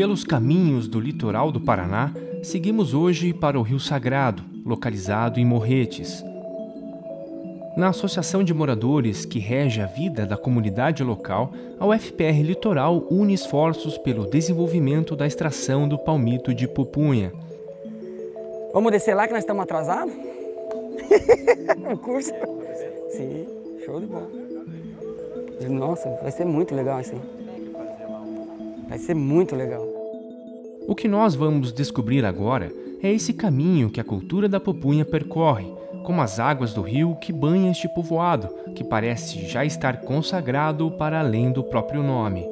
Pelos caminhos do litoral do Paraná, seguimos hoje para o Rio Sagrado, localizado em Morretes. Na associação de moradores que rege a vida da comunidade local, a UFPR Litoral une esforços pelo desenvolvimento da extração do palmito de pupunha. Vamos descer lá que nós estamos atrasados? o curso? Sim, show de bola. Nossa, vai ser muito legal assim. Vai ser muito legal. O que nós vamos descobrir agora é esse caminho que a cultura da pupunha percorre, como as águas do rio que banha este povoado, que parece já estar consagrado para além do próprio nome.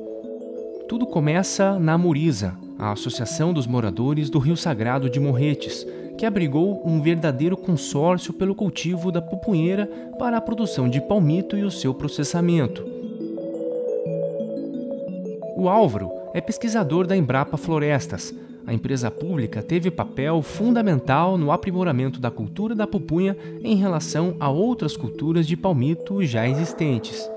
Tudo começa na Muriza, a Associação dos Moradores do Rio Sagrado de Morretes, que abrigou um verdadeiro consórcio pelo cultivo da pupunheira para a produção de palmito e o seu processamento. O Álvaro é pesquisador da Embrapa Florestas. A empresa pública teve papel fundamental no aprimoramento da cultura da pupunha em relação a outras culturas de palmito já existentes.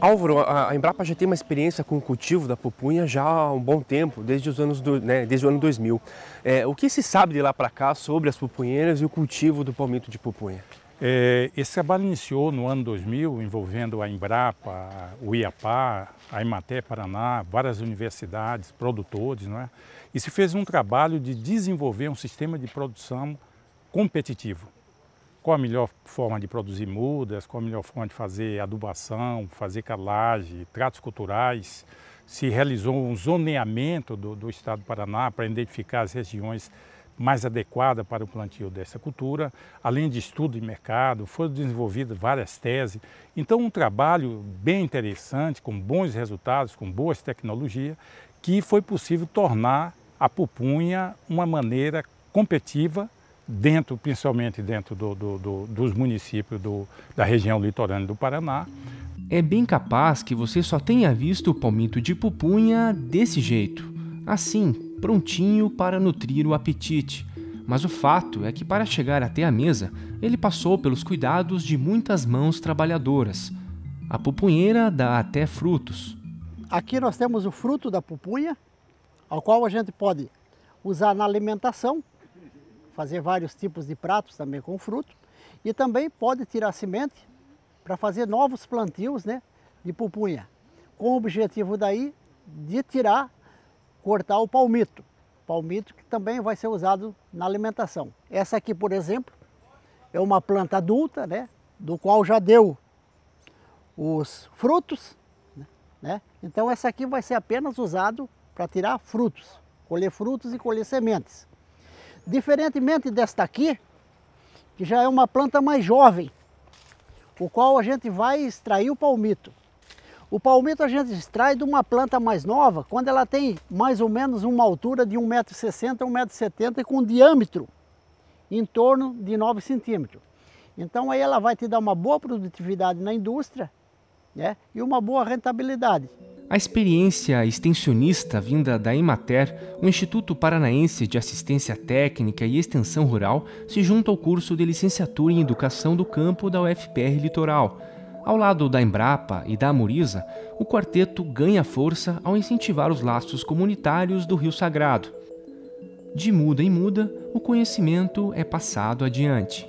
Álvaro, a Embrapa já tem uma experiência com o cultivo da pupunha já há um bom tempo, desde, os anos do, né, desde o ano 2000. É, o que se sabe de lá para cá sobre as pupunheiras e o cultivo do palmito de pupunha? É, esse trabalho iniciou no ano 2000, envolvendo a Embrapa, o IAPA, a Imaté Paraná, várias universidades, produtores, não é? E se fez um trabalho de desenvolver um sistema de produção competitivo. Qual a melhor forma de produzir mudas, qual a melhor forma de fazer adubação, fazer calagem, tratos culturais. Se realizou um zoneamento do, do estado do Paraná para identificar as regiões mais adequada para o plantio dessa cultura. Além de estudo de mercado, foram desenvolvidas várias teses. Então, um trabalho bem interessante, com bons resultados, com boas tecnologias, que foi possível tornar a pupunha uma maneira competitiva dentro, principalmente dentro do, do, do, dos municípios da região litorânea do Paraná. É bem capaz que você só tenha visto o palmito de pupunha desse jeito, assim, prontinho para nutrir o apetite, mas o fato é que para chegar até a mesa, ele passou pelos cuidados de muitas mãos trabalhadoras. A pupunheira dá até frutos. Aqui nós temos o fruto da pupunha, ao qual a gente pode usar na alimentação, fazer vários tipos de pratos também com fruto, e também pode tirar semente para fazer novos plantios né, de pupunha, com o objetivo daí de tirar cortar o palmito. Palmito que também vai ser usado na alimentação. Essa aqui, por exemplo, é uma planta adulta, né? Do qual já deu os frutos, né? Então essa aqui vai ser apenas usado para tirar frutos, colher frutos e colher sementes. Diferentemente desta aqui, que já é uma planta mais jovem, o qual a gente vai extrair o palmito. O palmito a gente extrai de uma planta mais nova quando ela tem mais ou menos uma altura de 1,60m a 1,70m com um diâmetro em torno de 9 centímetros. Então aí ela vai te dar uma boa produtividade na indústria né, e uma boa rentabilidade. A experiência extensionista vinda da Imater, o Instituto Paranaense de Assistência Técnica e Extensão Rural, se junta ao curso de licenciatura em Educação do Campo da UFPR Litoral. Ao lado da Embrapa e da Amoriza, o quarteto ganha força ao incentivar os laços comunitários do Rio Sagrado. De muda em muda, o conhecimento é passado adiante.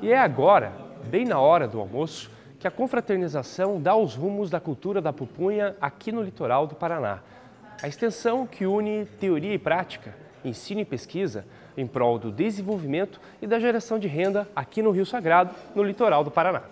E é agora, bem na hora do almoço, que a confraternização dá os rumos da cultura da pupunha aqui no litoral do Paraná. A extensão que une teoria e prática, ensino e pesquisa, em prol do desenvolvimento e da geração de renda aqui no Rio Sagrado, no litoral do Paraná.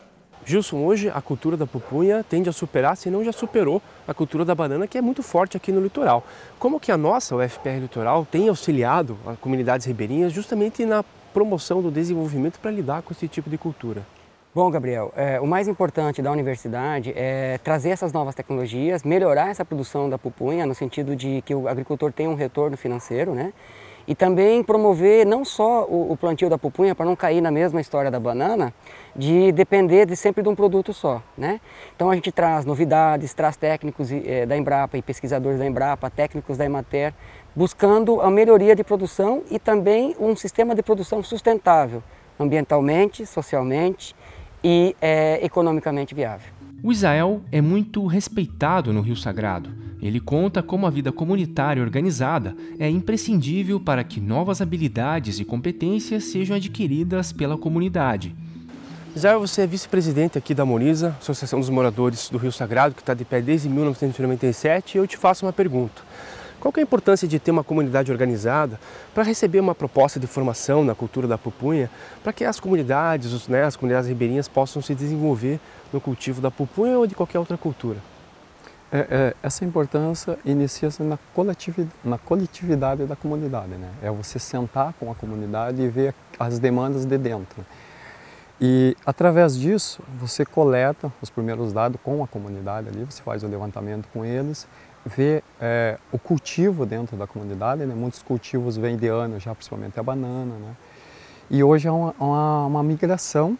Gilson, hoje a cultura da pupunha tende a superar, se não já superou, a cultura da banana, que é muito forte aqui no litoral. Como que a nossa, o FPR Litoral, tem auxiliado as comunidades ribeirinhas justamente na promoção do desenvolvimento para lidar com esse tipo de cultura? Bom, Gabriel, é, o mais importante da universidade é trazer essas novas tecnologias, melhorar essa produção da pupunha, no sentido de que o agricultor tenha um retorno financeiro, né? E também promover não só o, o plantio da pupunha, para não cair na mesma história da banana, de depender de sempre de um produto só. Né? Então a gente traz novidades, traz técnicos é, da Embrapa e pesquisadores da Embrapa, técnicos da Emater, buscando a melhoria de produção e também um sistema de produção sustentável, ambientalmente, socialmente e é, economicamente viável. O Israel é muito respeitado no Rio Sagrado. Ele conta como a vida comunitária organizada é imprescindível para que novas habilidades e competências sejam adquiridas pela comunidade. Israel, você é vice-presidente aqui da Moriza, Associação dos Moradores do Rio Sagrado, que está de pé desde 1997, e eu te faço uma pergunta. Qual é a importância de ter uma comunidade organizada para receber uma proposta de formação na cultura da pupunha, para que as comunidades, né, as comunidades ribeirinhas possam se desenvolver no cultivo da pupunha ou de qualquer outra cultura? É, é, essa importância inicia-se na, coletividade, na coletividade da comunidade, né? É você sentar com a comunidade e ver as demandas de dentro. E através disso, você coleta os primeiros dados com a comunidade ali, você faz o levantamento com eles ver é, o cultivo dentro da comunidade, né? muitos cultivos vêm de ano já, principalmente a banana. Né? E hoje é uma, uma, uma migração,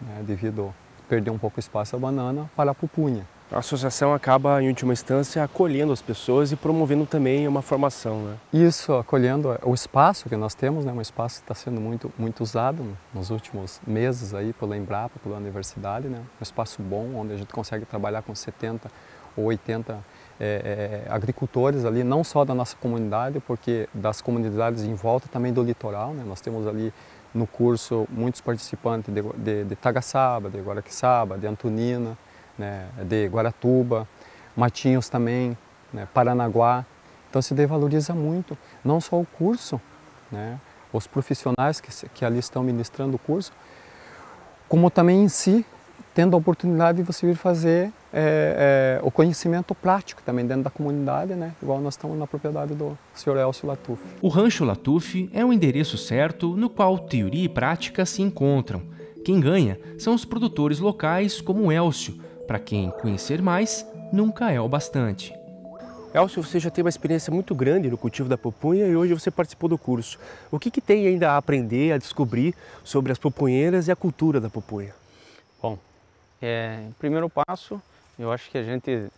né, devido a perder um pouco espaço a banana, para a pupunha. A associação acaba, em última instância, acolhendo as pessoas e promovendo também uma formação. Né? Isso, acolhendo é, o espaço que nós temos, né? um espaço que está sendo muito, muito usado nos últimos meses aí pela Embrapa, pela universidade. Né? Um espaço bom, onde a gente consegue trabalhar com 70 ou 80 é, é, agricultores ali, não só da nossa comunidade, porque das comunidades em volta, também do litoral. Né? Nós temos ali no curso muitos participantes de, de, de Tagaçaba, de Guaraqueçaba, de Antonina, né? de Guaratuba, Matinhos também, né? Paranaguá. Então se devaloriza muito, não só o curso, né? os profissionais que, que ali estão ministrando o curso, como também em si, tendo a oportunidade de você vir fazer é, é, o conhecimento prático também dentro da comunidade, né? igual nós estamos na propriedade do senhor Elcio Latuf. O Rancho Latuf é o endereço certo no qual teoria e prática se encontram. Quem ganha são os produtores locais, como o Elcio, para quem conhecer mais nunca é o bastante. Elcio, você já tem uma experiência muito grande no cultivo da pupunha e hoje você participou do curso. O que, que tem ainda a aprender, a descobrir sobre as pupunheiras e a cultura da pupunha? Bom, é, primeiro passo eu acho que a gente,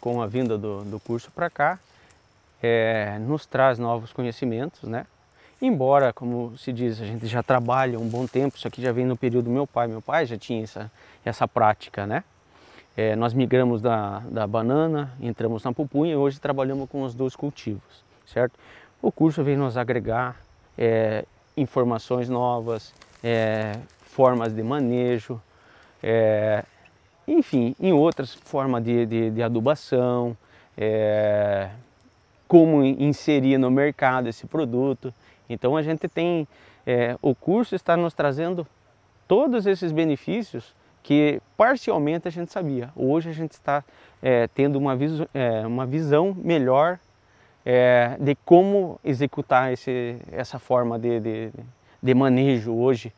com a vinda do, do curso para cá, é, nos traz novos conhecimentos, né? Embora, como se diz, a gente já trabalha um bom tempo, isso aqui já vem no período do meu pai. Meu pai já tinha essa, essa prática, né? É, nós migramos da, da banana, entramos na pupunha e hoje trabalhamos com os dois cultivos, certo? O curso vem nos agregar é, informações novas, é, formas de manejo, é, enfim, em outras formas de, de, de adubação, é, como inserir no mercado esse produto. Então a gente tem, é, o curso está nos trazendo todos esses benefícios que parcialmente a gente sabia. Hoje a gente está é, tendo uma, visu, é, uma visão melhor é, de como executar esse, essa forma de, de, de manejo hoje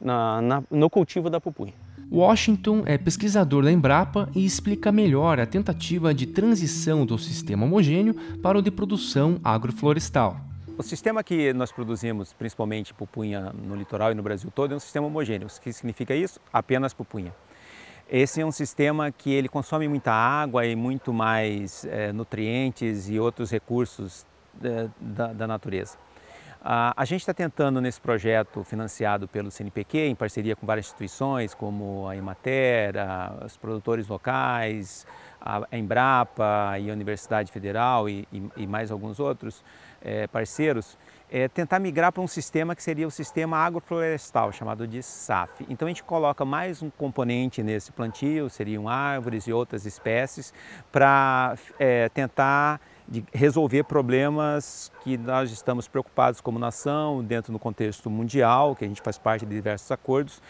na, na, no cultivo da pupunha. Washington é pesquisador da Embrapa e explica melhor a tentativa de transição do sistema homogêneo para o de produção agroflorestal. O sistema que nós produzimos, principalmente pupunha no litoral e no Brasil todo, é um sistema homogêneo. O que significa isso? Apenas pupunha. Esse é um sistema que ele consome muita água e muito mais é, nutrientes e outros recursos é, da, da natureza. Ah, a gente está tentando nesse projeto financiado pelo CNPq, em parceria com várias instituições como a Emater, a, os produtores locais, a, Embrapa e a Universidade Federal e, e, e mais alguns outros é, parceiros, é, tentar migrar para um sistema que seria o sistema agroflorestal, chamado de SAF. Então a gente coloca mais um componente nesse plantio, seriam árvores e outras espécies, para é, eh, tentar de resolver problemas que nós estamos preocupados como nação, dentro do contexto mundial, que a gente faz parte de diversos acordos,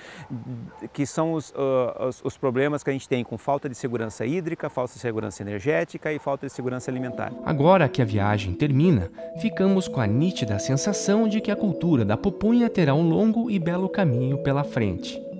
que são os, uh, os, os, problemas que a gente tem com falta de segurança hídrica, falta de segurança energética e falta de segurança alimentar. Agora que a viagem termina, ficamos com a nítida sensação de que a cultura da pupunha terá um longo e belo caminho pela frente.